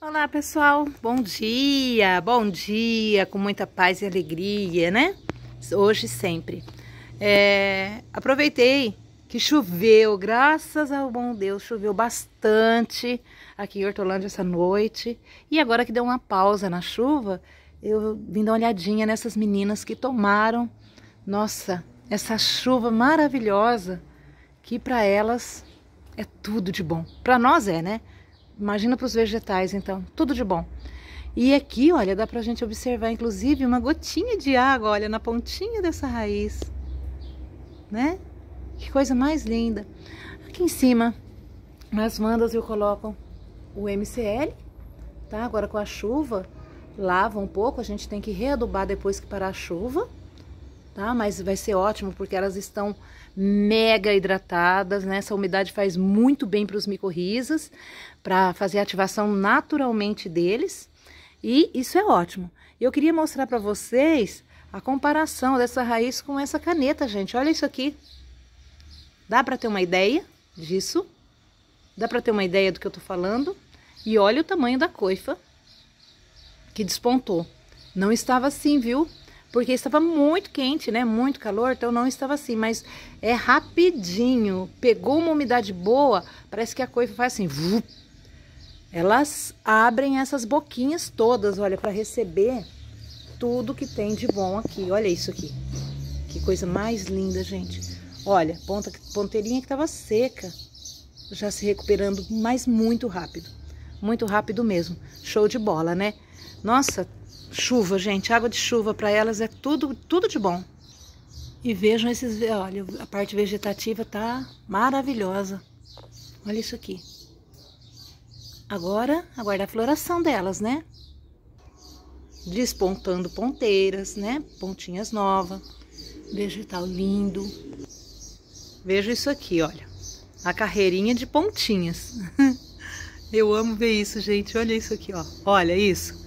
Olá pessoal, bom dia, bom dia, com muita paz e alegria, né? Hoje sempre. É, aproveitei que choveu, graças ao bom Deus, choveu bastante aqui em Hortolândia essa noite. E agora que deu uma pausa na chuva, eu vim dar uma olhadinha nessas meninas que tomaram, nossa, essa chuva maravilhosa, que para elas é tudo de bom. Para nós é, né? Imagina para os vegetais, então, tudo de bom. E aqui, olha, dá para a gente observar, inclusive, uma gotinha de água, olha, na pontinha dessa raiz, né? Que coisa mais linda. Aqui em cima, nas mandas eu coloco o MCL, tá? Agora com a chuva, lava um pouco, a gente tem que readubar depois que parar a chuva tá? Mas vai ser ótimo porque elas estão mega hidratadas, né? Essa umidade faz muito bem para os micorrizas, para fazer a ativação naturalmente deles. E isso é ótimo. Eu queria mostrar para vocês a comparação dessa raiz com essa caneta, gente. Olha isso aqui. Dá para ter uma ideia disso? Dá para ter uma ideia do que eu estou falando? E olha o tamanho da coifa que despontou. Não estava assim, viu? porque estava muito quente, né? Muito calor, então não estava assim, mas é rapidinho. Pegou uma umidade boa, parece que a coifa faz assim, vup, elas abrem essas boquinhas todas, olha, para receber tudo que tem de bom aqui. Olha isso aqui. Que coisa mais linda, gente. Olha, ponta, ponteirinha que estava seca, já se recuperando, mas muito rápido. Muito rápido mesmo. Show de bola, né? Nossa, Chuva, gente, água de chuva para elas é tudo, tudo de bom. E vejam esses, olha, a parte vegetativa tá maravilhosa. Olha isso aqui. Agora, aguardar a floração delas, né? Despontando ponteiras, né? Pontinhas novas. Vegetal lindo. Veja isso aqui, olha. A carreirinha de pontinhas. Eu amo ver isso, gente. Olha isso aqui, ó. Olha isso.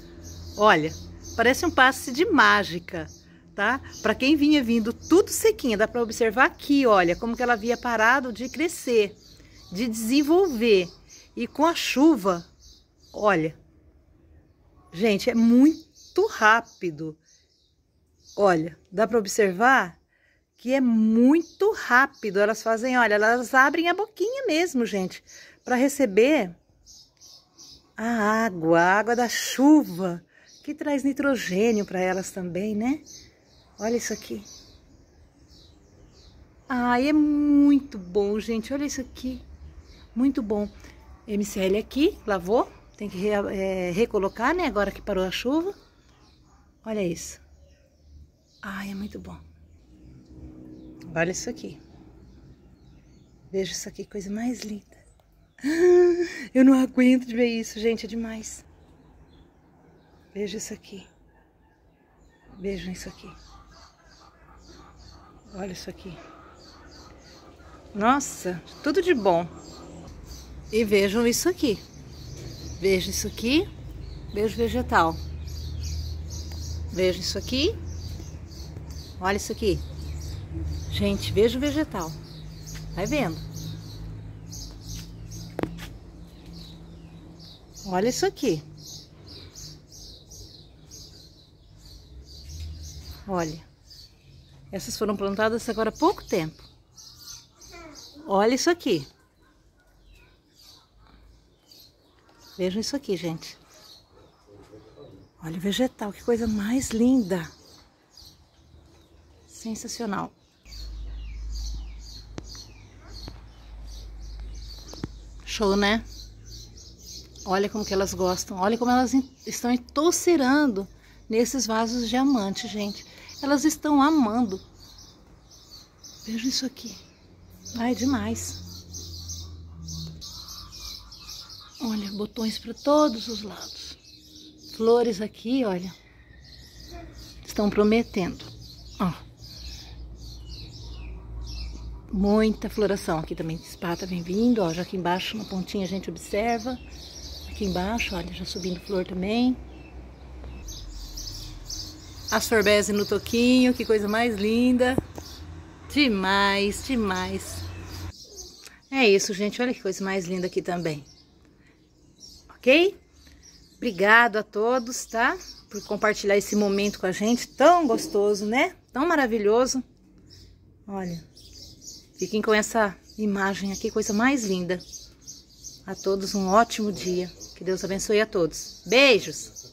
Olha. Parece um passe de mágica, tá? Para quem vinha vindo tudo sequinha, dá para observar aqui, olha, como que ela havia parado de crescer, de desenvolver. E com a chuva, olha, gente, é muito rápido. Olha, dá para observar que é muito rápido. Elas fazem, olha, elas abrem a boquinha mesmo, gente, para receber a água, a água da chuva que traz nitrogênio para elas também, né? Olha isso aqui. Ai, é muito bom, gente. Olha isso aqui. Muito bom. MCL aqui, lavou. Tem que re, é, recolocar, né? Agora que parou a chuva. Olha isso. Ai, é muito bom. Olha isso aqui. Veja isso aqui, coisa mais linda. Ah, eu não aguento de ver isso, gente. É demais. Veja isso aqui. Vejam isso aqui. Olha isso aqui. Nossa, tudo de bom. E vejam isso aqui. Vejam isso aqui. Beijo vegetal. Vejam isso aqui. Olha isso aqui. Gente, veja o vegetal. Vai vendo. Olha isso aqui. Olha. Essas foram plantadas agora há pouco tempo. Olha isso aqui. Vejam isso aqui, gente. Olha o vegetal, que coisa mais linda. Sensacional. Show, né? Olha como que elas gostam. Olha como elas estão entocirando nesses vasos diamante, gente. Elas estão amando. Veja isso aqui. Vai demais. Olha, botões para todos os lados. Flores aqui, olha. Estão prometendo. Ó. Muita floração aqui também. Espata vem vindo, ó. Já aqui embaixo, na pontinha, a gente observa. Aqui embaixo, olha, já subindo flor também a sorbese no toquinho, que coisa mais linda. Demais, demais. É isso, gente. Olha que coisa mais linda aqui também. Ok? Obrigado a todos, tá? Por compartilhar esse momento com a gente. Tão gostoso, né? Tão maravilhoso. Olha, fiquem com essa imagem aqui, coisa mais linda. A todos um ótimo dia. Que Deus abençoe a todos. Beijos!